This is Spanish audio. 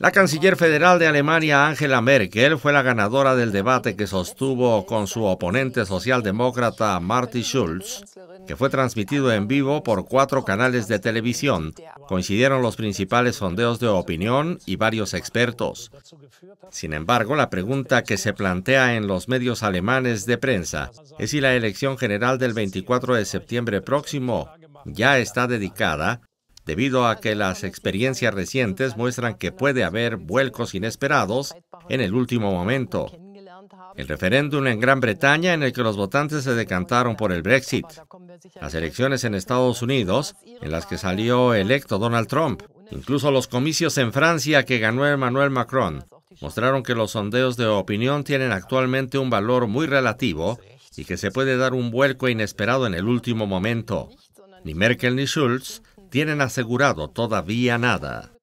La canciller federal de Alemania, Angela Merkel, fue la ganadora del debate que sostuvo con su oponente socialdemócrata Marty Schulz, que fue transmitido en vivo por cuatro canales de televisión. Coincidieron los principales sondeos de opinión y varios expertos. Sin embargo, la pregunta que se plantea en los medios alemanes de prensa es si la elección general del 24 de septiembre próximo ya está dedicada debido a que las experiencias recientes muestran que puede haber vuelcos inesperados en el último momento. El referéndum en Gran Bretaña en el que los votantes se decantaron por el Brexit. Las elecciones en Estados Unidos en las que salió electo Donald Trump. Incluso los comicios en Francia que ganó Emmanuel Macron mostraron que los sondeos de opinión tienen actualmente un valor muy relativo y que se puede dar un vuelco inesperado en el último momento. Ni Merkel ni Schulz tienen asegurado todavía nada.